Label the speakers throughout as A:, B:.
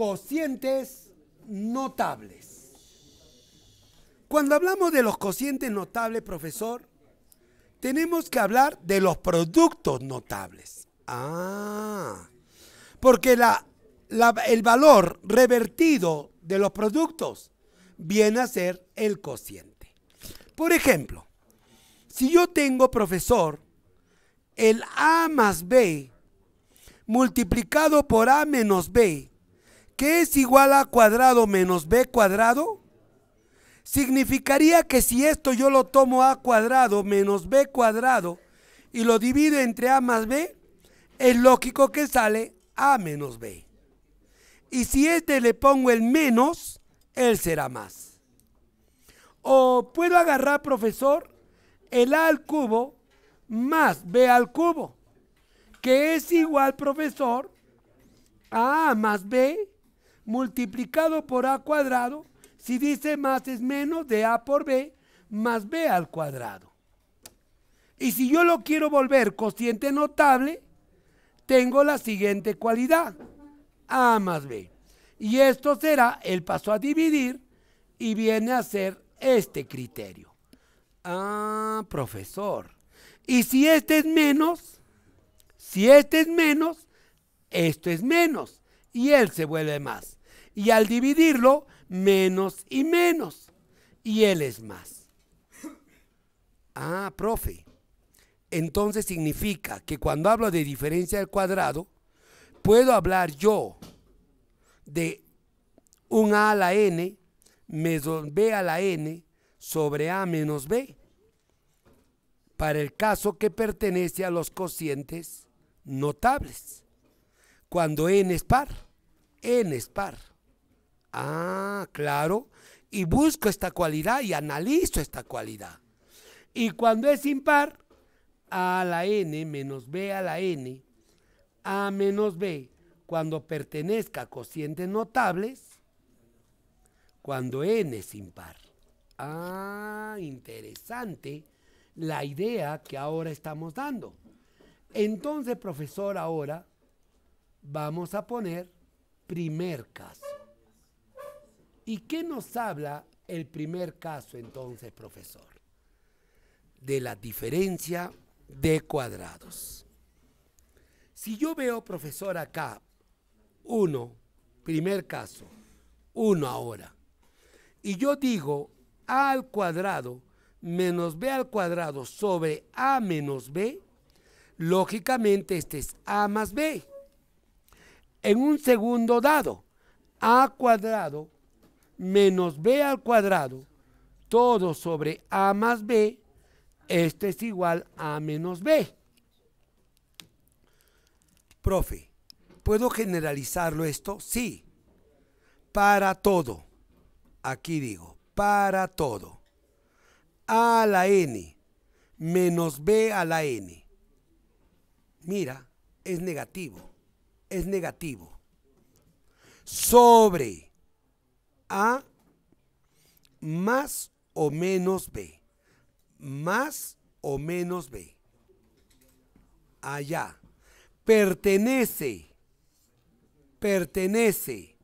A: cocientes notables. Cuando hablamos de los cocientes notables, profesor, tenemos que hablar de los productos notables. Ah, porque la, el valor revertido de los productos viene a ser el cociente. Por ejemplo, si yo tengo, profesor, el A más B multiplicado por A menos B que es igual a cuadrado menos b cuadrado, significaría que si esto yo lo tomo a cuadrado menos b cuadrado y lo divido entre a más b, es lógico que sale a menos b. Y si este le pongo el menos, él será más. O puedo agarrar, profesor, el a al cubo más b al cubo, que es igual, profesor, a a más b multiplicado por a cuadrado. Si dice más es menos de a por b más b al cuadrado. Y si yo lo quiero volver cociente notable, tengo la siguiente cualidad, a más b. Y esto será el paso a dividir y viene a ser este criterio. Ah, profesor. Y si este es menos, si este es menos, esto es menos. Y él se vuelve más y al dividirlo, menos y menos. Y Él es más. Ah, profe. Entonces significa que cuando hablo de diferencia al cuadrado, puedo hablar yo de un a a la n menos b a la n sobre a menos b para el caso que pertenece a los cocientes notables, cuando n es par, n es par. Ah, claro. Y busco esta cualidad y analizo esta cualidad. Y cuando es impar, a la n menos b a la n, a menos b, cuando pertenezca a cocientes notables, cuando n es impar. Ah, interesante la idea que ahora estamos dando. Entonces, profesor, ahora vamos a poner primer caso. ¿Y qué nos habla el primer caso entonces, profesor? De la diferencia de cuadrados. Si yo veo, profesor, acá, 1, primer caso, 1 ahora, y yo digo a al cuadrado menos b al cuadrado sobre a menos b, lógicamente este es a más b. En un segundo dado, a cuadrado menos b al cuadrado, todo sobre a más b, esto es igual a menos b. Profe, ¿puedo generalizarlo esto? Sí, para todo. Aquí digo, para todo. A la n menos b a la n. Mira, es negativo, es negativo. Sobre a más o menos B. Más o menos B. Allá. Pertenece. Pertenece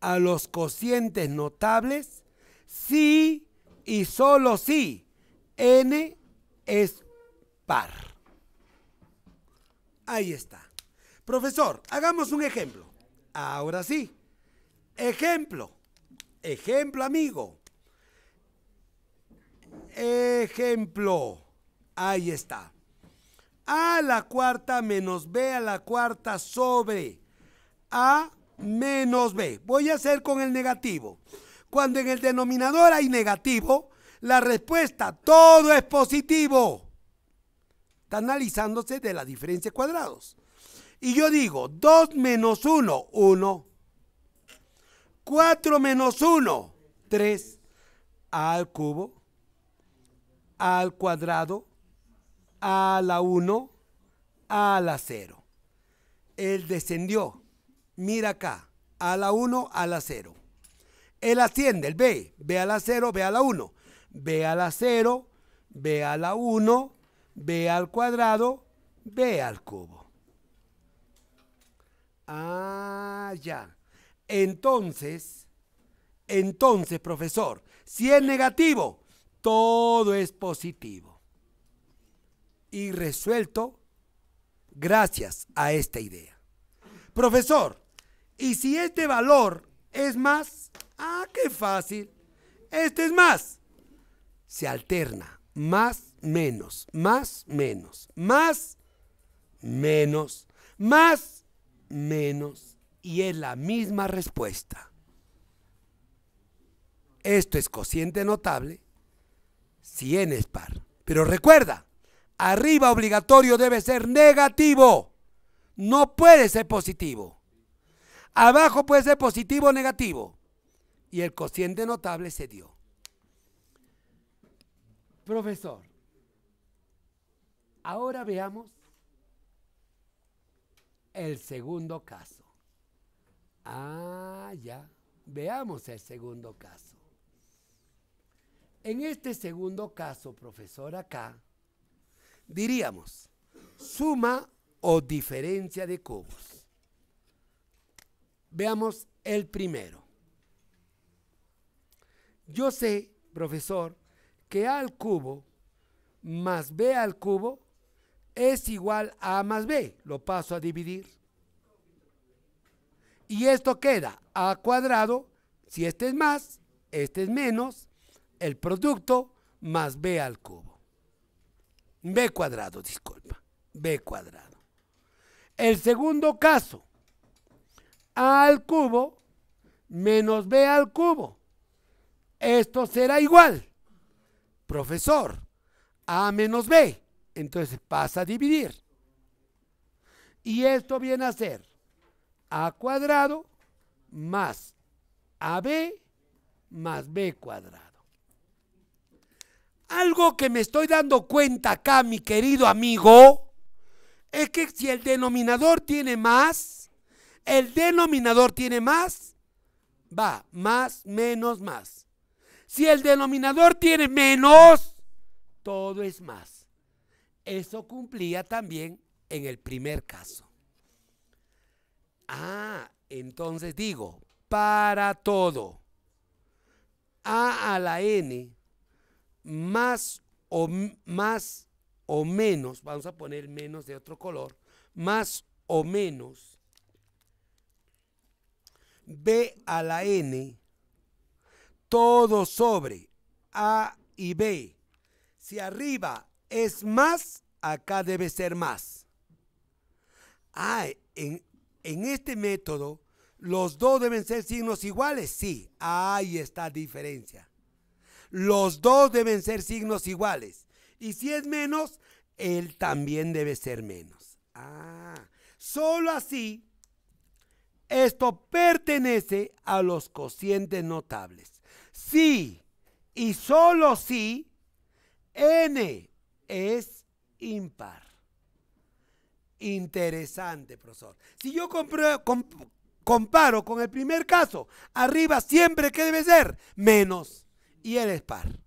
A: a los cocientes notables si y solo si n es par. Ahí está. Profesor, hagamos un ejemplo. Ahora sí. Ejemplo, ejemplo amigo. Ejemplo, ahí está. A la cuarta menos B a la cuarta sobre A menos B. Voy a hacer con el negativo. Cuando en el denominador hay negativo, la respuesta todo es positivo. Está analizándose de la diferencia de cuadrados. Y yo digo 2 menos 1, 1. 4 menos 1, 3 a al cubo, al cuadrado, a la 1, a la 0. Él descendió, mira acá, a la 1, a la 0. Él asciende, el B, ve a la 0, ve a la 1, ve a la 0, ve a la 1, ve al cuadrado, ve al cubo. Ah, ya. Entonces, entonces, profesor, si es negativo, todo es positivo. Y resuelto gracias a esta idea. Profesor, y si este valor es más, ah, qué fácil. Este es más. Se alterna. Más, menos, más, menos, más, menos, más, menos y es la misma respuesta. Esto es cociente notable si es par. Pero recuerda, arriba obligatorio debe ser negativo. No puede ser positivo. Abajo puede ser positivo o negativo. Y el cociente notable se dio. Profesor, ahora veamos el segundo caso. Ah, ya. Veamos el segundo caso. En este segundo caso, profesor, acá, diríamos, suma o diferencia de cubos. Veamos el primero. Yo sé, profesor, que A al cubo más B al cubo es igual a A más B. Lo paso a dividir. Y esto queda a cuadrado, si este es más, este es menos, el producto más b al cubo. b cuadrado, disculpa, b cuadrado. El segundo caso, a al cubo menos b al cubo. Esto será igual, profesor, a menos b. Entonces pasa a dividir. Y esto viene a ser a cuadrado más AB más B cuadrado. Algo que me estoy dando cuenta acá, mi querido amigo, es que si el denominador tiene más, el denominador tiene más, va más, menos, más. Si el denominador tiene menos, todo es más. Eso cumplía también en el primer caso. Ah, entonces digo, para todo. A a la n más o, más o menos, vamos a poner menos de otro color, más o menos b a la n todo sobre a y b. Si arriba es más, acá debe ser más. Ah, en, en este método, los dos deben ser signos iguales. Sí, ahí está diferencia. Los dos deben ser signos iguales. Y si es menos, él también debe ser menos. Ah, solo así, esto pertenece a los cocientes notables. Sí, y solo si n es impar interesante, profesor. Si yo comparo con el primer caso, arriba siempre que debe ser menos y él es par.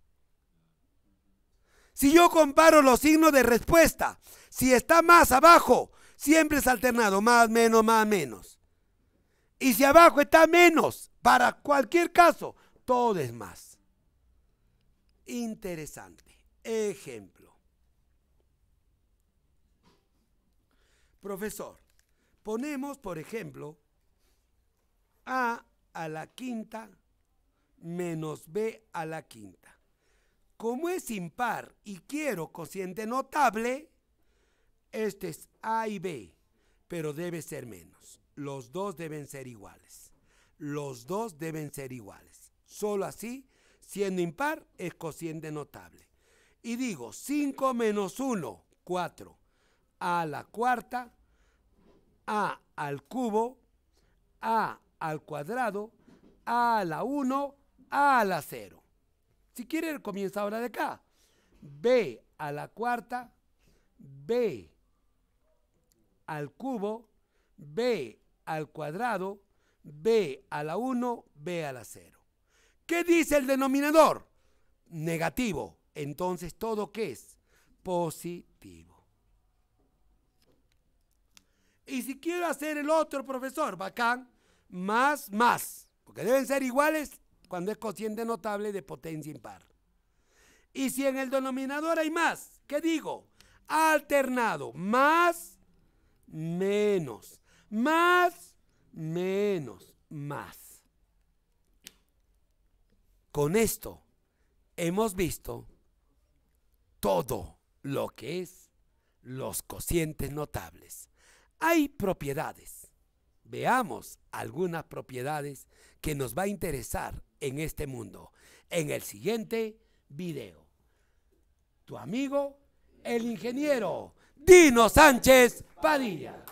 A: Si yo comparo los signos de respuesta, si está más abajo, siempre es alternado, más, menos, más, menos. Y si abajo está menos, para cualquier caso, todo es más. Interesante. Ejemplo. Profesor, ponemos, por ejemplo, A a la quinta menos B a la quinta. Como es impar y quiero cociente notable, este es A y B, pero debe ser menos. Los dos deben ser iguales. Los dos deben ser iguales. Solo así, siendo impar, es cociente notable. Y digo, 5 menos 1, 4 a la cuarta, a al cubo, a al cuadrado, a la 1, a la 0. Si quiere, comienza ahora de acá. b a la cuarta, b al cubo, b al cuadrado, b a la 1, b a la 0. ¿Qué dice el denominador? Negativo. Entonces, ¿todo qué es? Positivo. Y si quiero hacer el otro profesor, bacán, más, más. Porque deben ser iguales cuando es cociente notable de potencia impar. Y si en el denominador hay más, ¿qué digo? Alternado, más, menos, más, menos, más. Con esto hemos visto todo lo que es los cocientes notables. Hay propiedades. Veamos algunas propiedades que nos va a interesar en este mundo. En el siguiente video. Tu amigo, el ingeniero Dino Sánchez Padilla.